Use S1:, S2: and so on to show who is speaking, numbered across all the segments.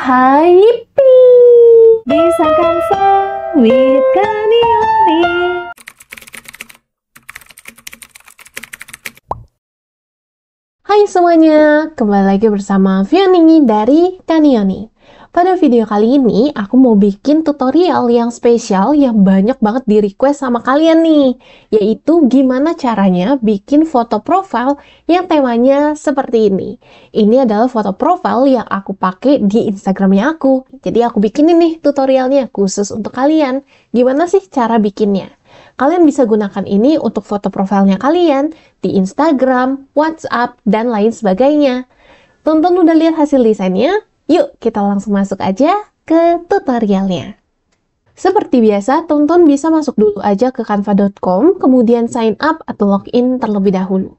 S1: Haipi Bisa disangkan sawit kanioni Hai semuanya, kembali lagi bersama Vioni dari Kanioni. Pada video kali ini, aku mau bikin tutorial yang spesial yang banyak banget di request sama kalian nih, yaitu gimana caranya bikin foto profile yang temanya seperti ini. Ini adalah foto profile yang aku pakai di Instagramnya aku. Jadi aku bikin ini tutorialnya khusus untuk kalian. Gimana sih cara bikinnya? Kalian bisa gunakan ini untuk foto profilnya kalian di Instagram, WhatsApp, dan lain sebagainya. Tonton udah lihat hasil desainnya? Yuk, kita langsung masuk aja ke tutorialnya. Seperti biasa, tonton bisa masuk dulu aja ke canva.com, kemudian sign up atau login terlebih dahulu.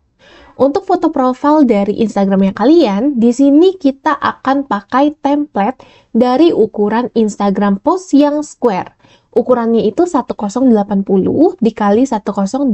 S1: Untuk foto profil dari Instagramnya kalian, di sini kita akan pakai template dari ukuran Instagram post yang square. Ukurannya itu 1080 dikali 1080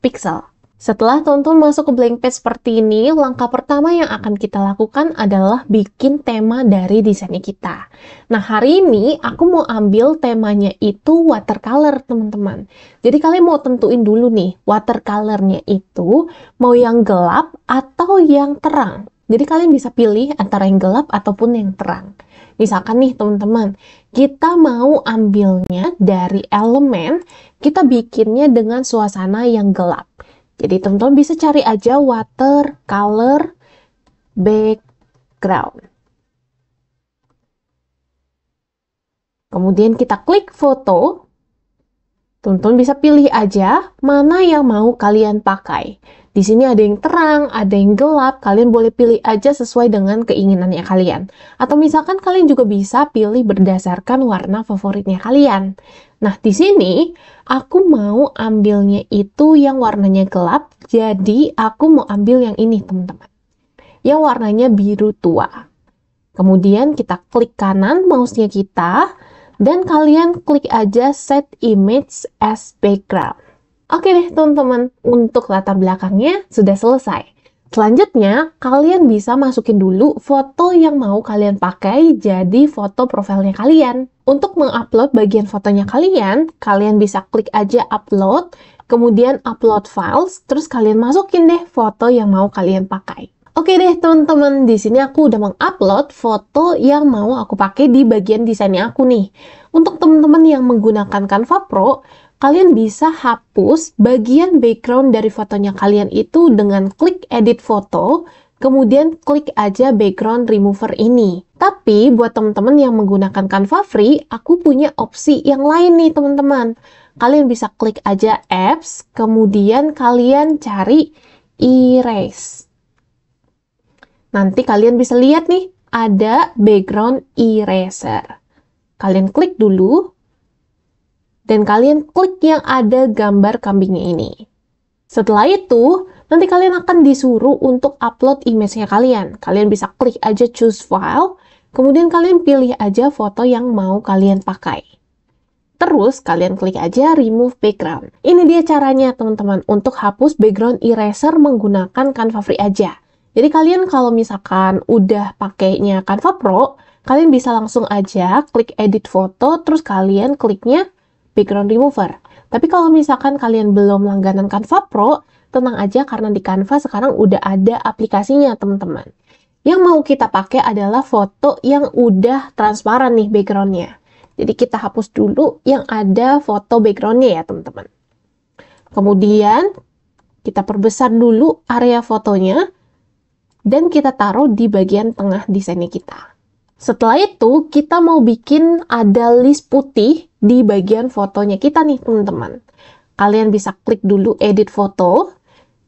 S1: pixel. Setelah tonton masuk ke blank page seperti ini, langkah pertama yang akan kita lakukan adalah bikin tema dari desain kita. Nah, hari ini aku mau ambil temanya itu watercolor, teman-teman. Jadi kalian mau tentuin dulu nih, watercolornya itu mau yang gelap atau yang terang. Jadi kalian bisa pilih antara yang gelap ataupun yang terang. Misalkan nih teman-teman, kita mau ambilnya dari elemen, kita bikinnya dengan suasana yang gelap. Jadi teman-teman bisa cari aja water, color, background. Kemudian kita klik foto. Teman-teman bisa pilih aja mana yang mau kalian pakai. Di sini ada yang terang, ada yang gelap. Kalian boleh pilih aja sesuai dengan keinginannya kalian. Atau misalkan kalian juga bisa pilih berdasarkan warna favoritnya kalian. Nah, di sini aku mau ambilnya itu yang warnanya gelap, jadi aku mau ambil yang ini, teman-teman. Yang warnanya biru tua. Kemudian kita klik kanan mouse-nya kita, dan kalian klik aja set image as background. Oke deh teman-teman, untuk latar belakangnya sudah selesai. Selanjutnya, kalian bisa masukin dulu foto yang mau kalian pakai jadi foto profilnya kalian. Untuk mengupload bagian fotonya kalian, kalian bisa klik aja upload, kemudian upload files, terus kalian masukin deh foto yang mau kalian pakai. Oke deh teman-teman, di sini aku udah mengupload foto yang mau aku pakai di bagian desainnya aku nih. Untuk teman-teman yang menggunakan Canva Pro, kalian bisa hapus bagian background dari fotonya kalian itu dengan klik edit foto, kemudian klik aja background remover ini. Tapi buat teman-teman yang menggunakan Canva Free, aku punya opsi yang lain nih teman-teman. Kalian bisa klik aja apps, kemudian kalian cari erase. Nanti kalian bisa lihat nih, ada background eraser. Kalian klik dulu, dan kalian klik yang ada gambar kambingnya ini. Setelah itu, nanti kalian akan disuruh untuk upload image-nya kalian. Kalian bisa klik aja choose file, kemudian kalian pilih aja foto yang mau kalian pakai. Terus kalian klik aja remove background. Ini dia caranya teman-teman untuk hapus background eraser menggunakan Canva Free aja. Jadi kalian kalau misalkan udah pakainya Canva Pro, kalian bisa langsung aja klik edit foto terus kalian kliknya background remover. Tapi kalau misalkan kalian belum langganan Canva Pro, tenang aja karena di Canva sekarang udah ada aplikasinya teman-teman. Yang mau kita pakai adalah foto yang udah transparan nih backgroundnya. Jadi kita hapus dulu yang ada foto backgroundnya ya teman-teman. Kemudian kita perbesar dulu area fotonya dan kita taruh di bagian tengah desainnya kita. Setelah itu, kita mau bikin ada list putih di bagian fotonya kita nih teman-teman. Kalian bisa klik dulu edit foto,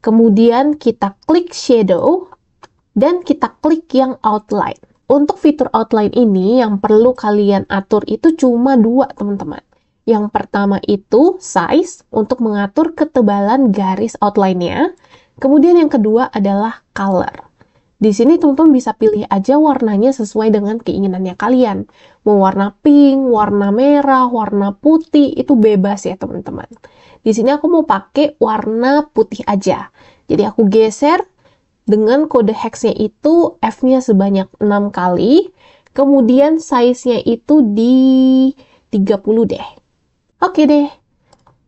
S1: kemudian kita klik shadow, dan kita klik yang outline. Untuk fitur outline ini yang perlu kalian atur itu cuma dua teman-teman. Yang pertama itu size untuk mengatur ketebalan garis outline-nya. Kemudian yang kedua adalah color. Di sini teman-teman bisa pilih aja warnanya sesuai dengan keinginannya kalian. Mau warna pink, warna merah, warna putih, itu bebas ya teman-teman. Di sini aku mau pakai warna putih aja. Jadi aku geser dengan kode hexnya itu F-nya sebanyak 6 kali. Kemudian size-nya itu di 30 deh. Oke deh.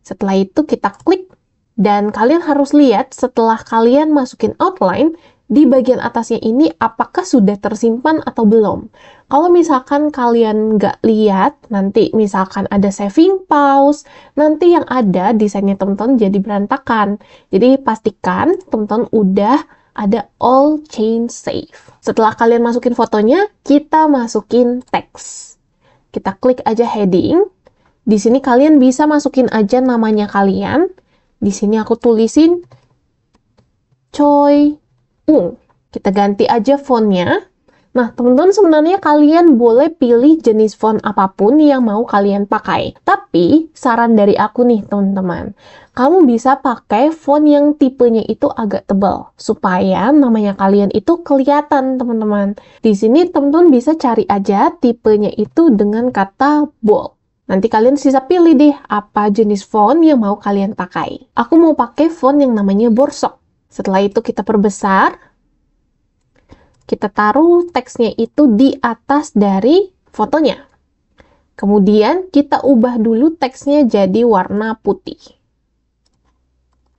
S1: Setelah itu kita klik dan kalian harus lihat setelah kalian masukin outline, di bagian atasnya ini apakah sudah tersimpan atau belum. Kalau misalkan kalian nggak lihat, nanti misalkan ada saving pause, nanti yang ada desainnya teman-teman jadi berantakan. Jadi pastikan teman-teman udah ada all change save. Setelah kalian masukin fotonya, kita masukin teks. Kita klik aja heading. Di sini kalian bisa masukin aja namanya kalian. Di sini aku tulisin Choi Ung, Kita ganti aja fontnya. Nah, teman-teman sebenarnya kalian boleh pilih jenis font apapun yang mau kalian pakai. Tapi, saran dari aku nih teman-teman, kamu bisa pakai font yang tipenya itu agak tebal. Supaya namanya kalian itu kelihatan teman-teman. Di sini teman-teman bisa cari aja tipenya itu dengan kata bold. Nanti kalian sisa pilih deh apa jenis font yang mau kalian pakai. Aku mau pakai font yang namanya borsok. Setelah itu kita perbesar. Kita taruh teksnya itu di atas dari fotonya. Kemudian kita ubah dulu teksnya jadi warna putih.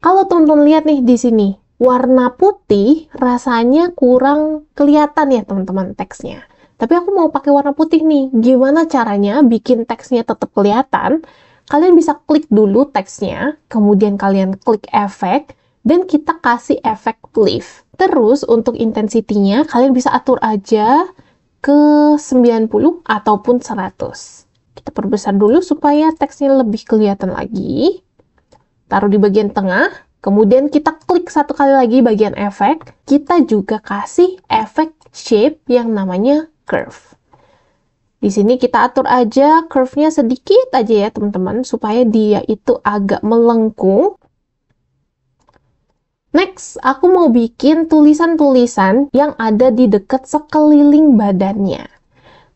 S1: Kalau teman-teman lihat nih di sini, warna putih rasanya kurang kelihatan ya teman-teman teksnya. Tapi aku mau pakai warna putih nih. Gimana caranya bikin teksnya tetap kelihatan? Kalian bisa klik dulu teksnya, kemudian kalian klik efek, dan kita kasih efek lift. Terus untuk intensitinya kalian bisa atur aja ke 90 ataupun 100. Kita perbesar dulu supaya teksnya lebih kelihatan lagi. Taruh di bagian tengah, kemudian kita klik satu kali lagi bagian efek. Kita juga kasih efek shape yang namanya curve. Di sini kita atur aja curve-nya sedikit aja ya teman-teman supaya dia itu agak melengkung Next, aku mau bikin tulisan-tulisan yang ada di dekat sekeliling badannya.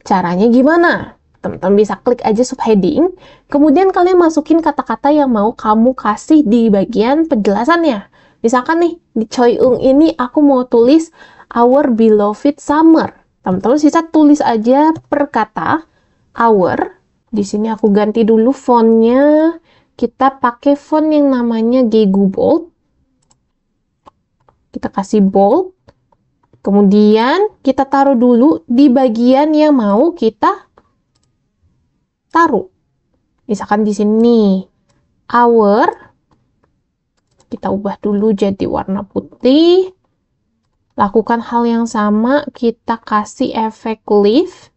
S1: Caranya gimana? Teman-teman bisa klik aja subheading, kemudian kalian masukin kata-kata yang mau kamu kasih di bagian penjelasannya. Misalkan nih, di Choi Ung ini aku mau tulis Our Beloved Summer. Teman-teman bisa tulis aja per kata Our. Di sini aku ganti dulu fontnya. Kita pakai font yang namanya Bold. Kita kasih bold. Kemudian kita taruh dulu di bagian yang mau kita taruh. Misalkan di sini our kita ubah dulu jadi warna putih. Lakukan hal yang sama, kita kasih efek leaf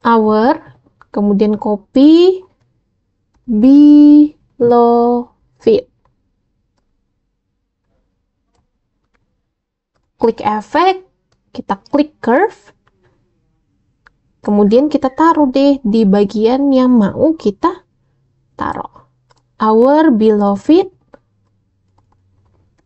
S1: hour kemudian copy below fit. klik efek, kita klik curve, kemudian kita taruh deh di bagian yang mau kita taruh. Our beloved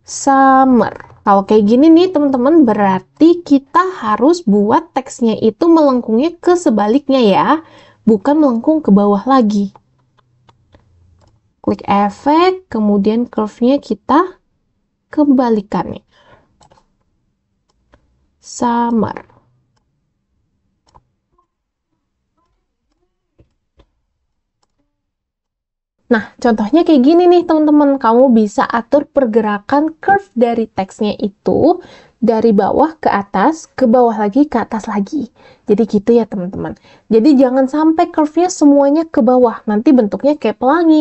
S1: summer. Kalau kayak gini nih teman-teman berarti kita harus buat teksnya itu melengkungnya ke sebaliknya ya. Bukan melengkung ke bawah lagi. Klik efek, kemudian curve-nya kita nih summer. Nah, contohnya kayak gini nih teman-teman. Kamu bisa atur pergerakan curve dari teksnya itu dari bawah ke atas, ke bawah lagi, ke atas lagi. Jadi gitu ya teman-teman. Jadi jangan sampai curve-nya semuanya ke bawah. Nanti bentuknya kayak pelangi.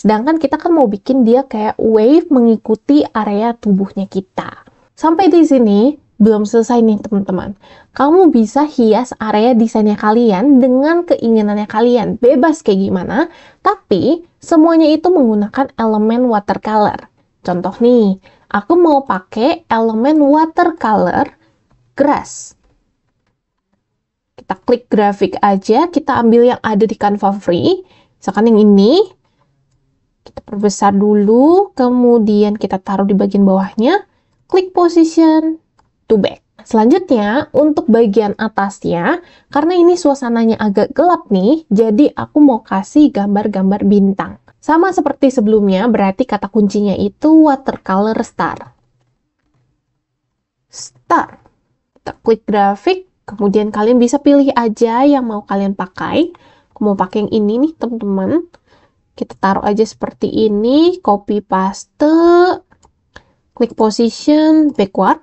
S1: Sedangkan kita kan mau bikin dia kayak wave mengikuti area tubuhnya kita. Sampai di sini, belum selesai nih teman-teman. Kamu bisa hias area desainnya kalian dengan keinginannya kalian, bebas kayak gimana, tapi semuanya itu menggunakan elemen watercolor. Contoh nih, aku mau pakai elemen watercolor grass. Kita klik grafik aja, kita ambil yang ada di Canva Free, misalkan yang ini, kita perbesar dulu, kemudian kita taruh di bagian bawahnya, klik position, to back. Selanjutnya, untuk bagian atasnya, karena ini suasananya agak gelap nih, jadi aku mau kasih gambar-gambar bintang. Sama seperti sebelumnya, berarti kata kuncinya itu watercolor star. Star. Kita klik grafik, kemudian kalian bisa pilih aja yang mau kalian pakai. Aku mau pakai yang ini nih, teman-teman. Kita taruh aja seperti ini, copy paste, klik position backward.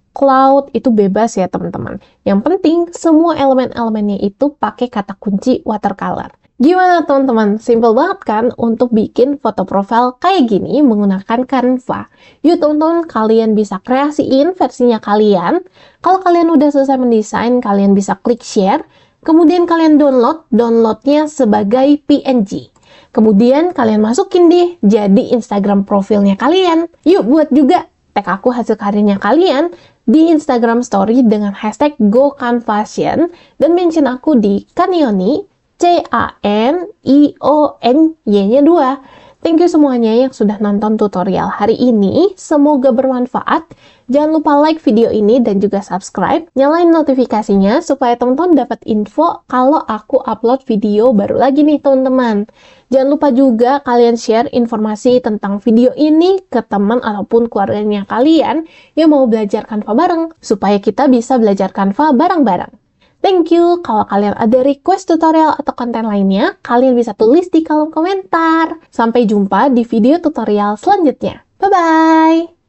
S1: cloud itu bebas ya teman-teman. Yang penting semua elemen-elemennya itu pakai kata kunci watercolor. Gimana teman-teman? Simple banget kan untuk bikin foto profil kayak gini menggunakan Canva. Yuk teman-teman kalian bisa kreasiin versinya kalian. Kalau kalian udah selesai mendesain, kalian bisa klik share. Kemudian kalian download, downloadnya sebagai PNG. Kemudian kalian masukin deh jadi Instagram profilnya kalian. Yuk buat juga tag aku hasil karyanya kalian di Instagram Story dengan hashtag GoCanFashion dan mention aku di Kanioni, C-A-N-I-O-N-Y-nya 2. Thank you semuanya yang sudah nonton tutorial hari ini. Semoga bermanfaat. Jangan lupa like video ini dan juga subscribe. Nyalain notifikasinya supaya teman-teman dapat info kalau aku upload video baru lagi nih teman-teman. Jangan lupa juga kalian share informasi tentang video ini ke teman ataupun keluarganya kalian yang mau belajar kanva bareng supaya kita bisa belajar kanva bareng-bareng. Thank you. Kalau kalian ada request tutorial atau konten lainnya, kalian bisa tulis di kolom komentar. Sampai jumpa di video tutorial selanjutnya. Bye-bye!